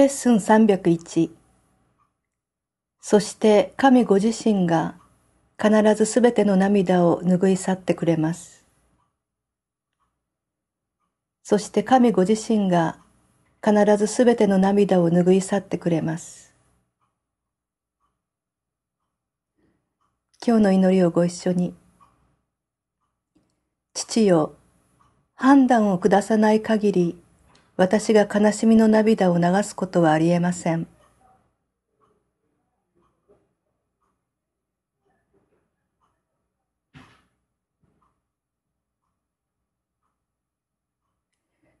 レッスン301そして神ご自身が必ずすべての涙を拭い去ってくれます。そして神ご自身が必ずすべての涙を拭い去ってくれます。今日の祈りをご一緒に。父よ、判断を下さない限り私が悲しみの涙を流すことはありえません。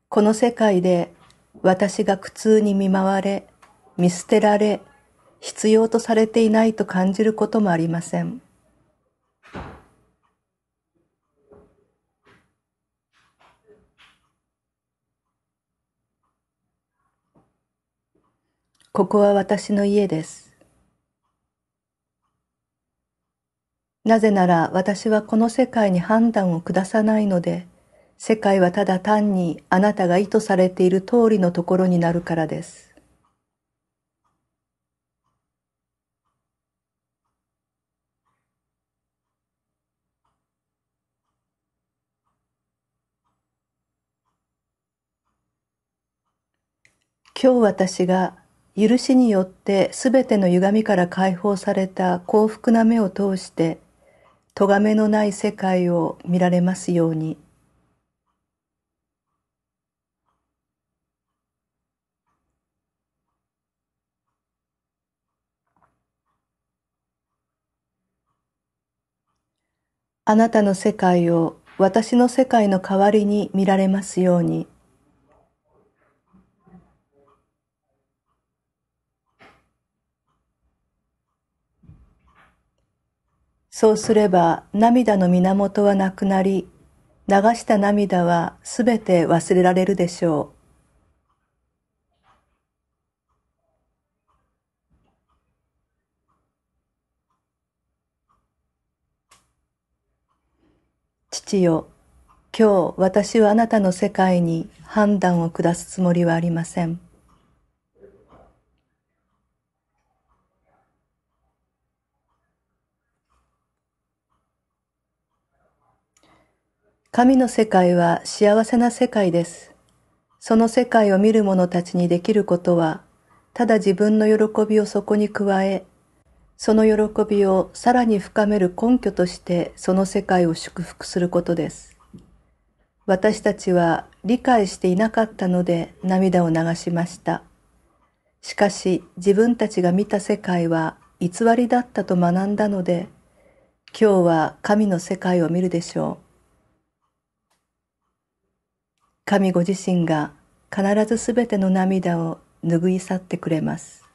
この世界で私が苦痛に見舞われ、見捨てられ、必要とされていないと感じることもありません。ここは私の家です。なぜなら私はこの世界に判断を下さないので、世界はただ単にあなたが意図されている通りのところになるからです。今日私が許しによってすべての歪みから解放された幸福な目を通して、咎めのない世界を見られますように。あなたの世界を私の世界の代わりに見られますように。そうすれば涙の源はなくなり、流した涙はすべて忘れられるでしょう。父よ、今日私はあなたの世界に判断を下すつもりはありません。神の世界は幸せな世界です。その世界を見る者たちにできることは、ただ自分の喜びをそこに加え、その喜びをさらに深める根拠としてその世界を祝福することです。私たちは理解していなかったので涙を流しました。しかし自分たちが見た世界は偽りだったと学んだので、今日は神の世界を見るでしょう。神ご自身が必ずすべての涙を拭い去ってくれます。